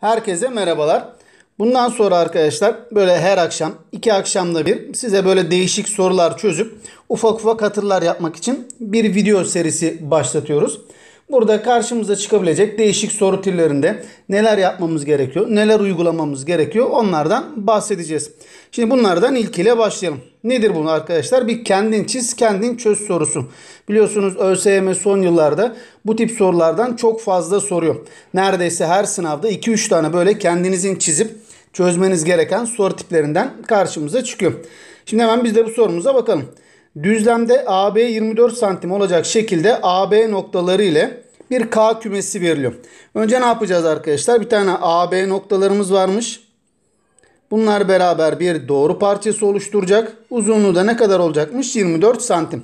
Herkese merhabalar. Bundan sonra arkadaşlar böyle her akşam iki akşamda bir size böyle değişik sorular çözüp ufak ufak hatırlar yapmak için bir video serisi başlatıyoruz. Burada karşımıza çıkabilecek değişik soru türlerinde neler yapmamız gerekiyor, neler uygulamamız gerekiyor onlardan bahsedeceğiz. Şimdi bunlardan ilkiyle başlayalım. Nedir bunu arkadaşlar? Bir kendin çiz, kendin çöz sorusu. Biliyorsunuz ÖSYM son yıllarda bu tip sorulardan çok fazla soruyor. Neredeyse her sınavda 2-3 tane böyle kendinizin çizip çözmeniz gereken soru tiplerinden karşımıza çıkıyor. Şimdi hemen biz de bu sorumuza bakalım. Düzlemde AB 24 santim olacak şekilde AB noktaları ile bir K kümesi veriliyor. Önce ne yapacağız arkadaşlar? Bir tane AB noktalarımız varmış. Bunlar beraber bir doğru parçası oluşturacak. Uzunluğu da ne kadar olacakmış? 24 santim.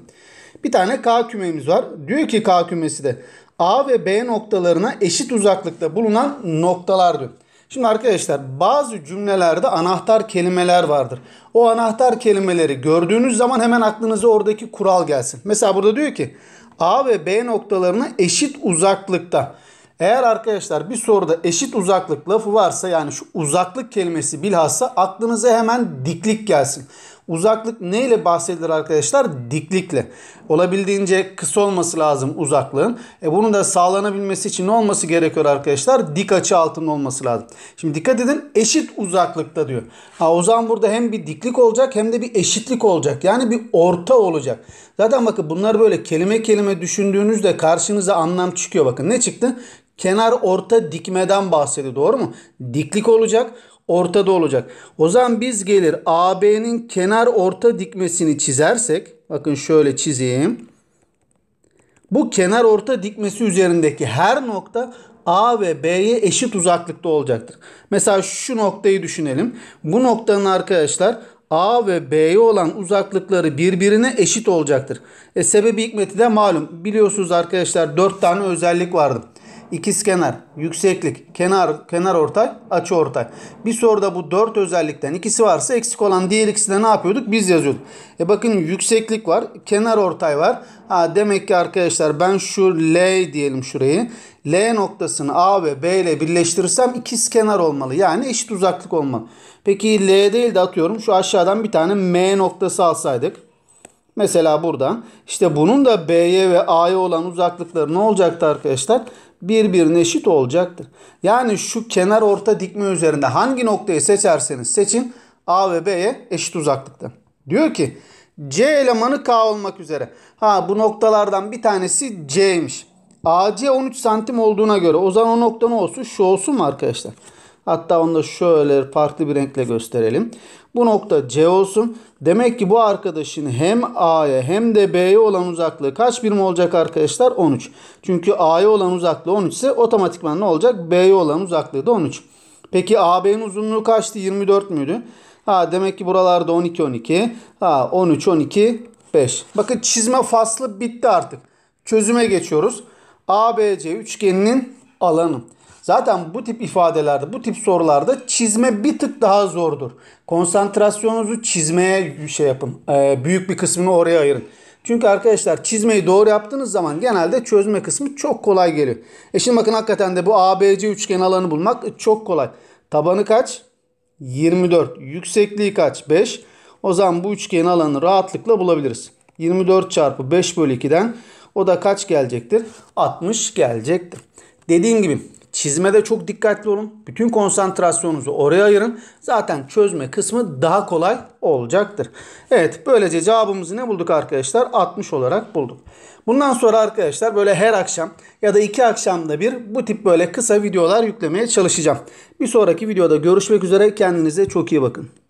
Bir tane K kümemiz var. Diyor ki K kümesi de A ve B noktalarına eşit uzaklıkta bulunan noktalar diyor. Şimdi arkadaşlar bazı cümlelerde anahtar kelimeler vardır. O anahtar kelimeleri gördüğünüz zaman hemen aklınıza oradaki kural gelsin. Mesela burada diyor ki A ve B noktalarına eşit uzaklıkta. Eğer arkadaşlar bir soruda eşit uzaklık lafı varsa yani şu uzaklık kelimesi bilhassa aklınıza hemen diklik gelsin. Uzaklık neyle bahsedilir arkadaşlar? Diklikle. Olabildiğince kısa olması lazım uzaklığın. E bunun da sağlanabilmesi için ne olması gerekiyor arkadaşlar? Dik açı altında olması lazım. Şimdi dikkat edin eşit uzaklıkta diyor. Ha, o zaman burada hem bir diklik olacak hem de bir eşitlik olacak. Yani bir orta olacak. Zaten bakın bunlar böyle kelime kelime düşündüğünüzde karşınıza anlam çıkıyor. Bakın ne çıktı? Kenar orta dikmeden bahsediyor doğru mu? Diklik olacak ortada olacak. O zaman biz gelir AB'nin kenar orta dikmesini çizersek bakın şöyle çizeyim. Bu kenar orta dikmesi üzerindeki her nokta A ve B'ye eşit uzaklıkta olacaktır. Mesela şu noktayı düşünelim. Bu noktanın arkadaşlar A ve B'ye olan uzaklıkları birbirine eşit olacaktır. E, sebebi hikmeti de malum. Biliyorsunuz arkadaşlar 4 tane özellik vardı ikizkenar, yükseklik, kenar, kenar ortay, açı ortay. Bir soruda bu dört özellikten ikisi varsa eksik olan diğer ikisi de ne yapıyorduk? Biz yazıyorduk. E bakın yükseklik var, kenar ortay var. Ha, demek ki arkadaşlar ben şu L diyelim şurayı. L noktasını A ve B ile birleştirirsem ikiz kenar olmalı. Yani eşit uzaklık olmalı. Peki L değil de atıyorum şu aşağıdan bir tane M noktası alsaydık. Mesela buradan. işte bunun da B'ye ve A'ya olan uzaklıkları ne olacaktı arkadaşlar? birbirine eşit olacaktır. Yani şu kenar orta dikme üzerinde hangi noktayı seçerseniz seçin A ve B'ye eşit uzaklıkta. Diyor ki C elemanı K olmak üzere. Ha bu noktalardan bir tanesi C'ymiş. AC 13 santim olduğuna göre o zaman o nokta ne olsun? Şu olsun mu arkadaşlar? Hatta onu da şöyle farklı bir renkle gösterelim. Bu nokta C olsun. Demek ki bu arkadaşın hem A'ya hem de B'ye olan uzaklığı kaç birim olacak arkadaşlar? 13. Çünkü A'ya olan uzaklığı 13 ise otomatikman ne olacak? B'ye olan uzaklığı da 13. Peki AB'nin uzunluğu kaçtı? 24 müydü? Ha demek ki buralarda 12 12. Ha 13 12 5. Bakın çizme faslı bitti artık. Çözüme geçiyoruz. ABC üçgeninin alanı. Zaten bu tip ifadelerde, bu tip sorularda çizme bir tık daha zordur. Konsantrasyonunuzu çizmeye şey yapın. E, büyük bir kısmını oraya ayırın. Çünkü arkadaşlar çizmeyi doğru yaptığınız zaman genelde çözme kısmı çok kolay gelir. E şimdi bakın hakikaten de bu ABC üçgen alanı bulmak çok kolay. Tabanı kaç? 24. Yüksekliği kaç? 5. O zaman bu üçgenin alanını rahatlıkla bulabiliriz. 24 çarpı 5 bölü 2'den o da kaç gelecektir? 60 gelecektir. Dediğim gibi Çizmede çok dikkatli olun. Bütün konsantrasyonunuzu oraya ayırın. Zaten çözme kısmı daha kolay olacaktır. Evet böylece cevabımızı ne bulduk arkadaşlar? 60 olarak bulduk. Bundan sonra arkadaşlar böyle her akşam ya da iki akşamda bir bu tip böyle kısa videolar yüklemeye çalışacağım. Bir sonraki videoda görüşmek üzere. Kendinize çok iyi bakın.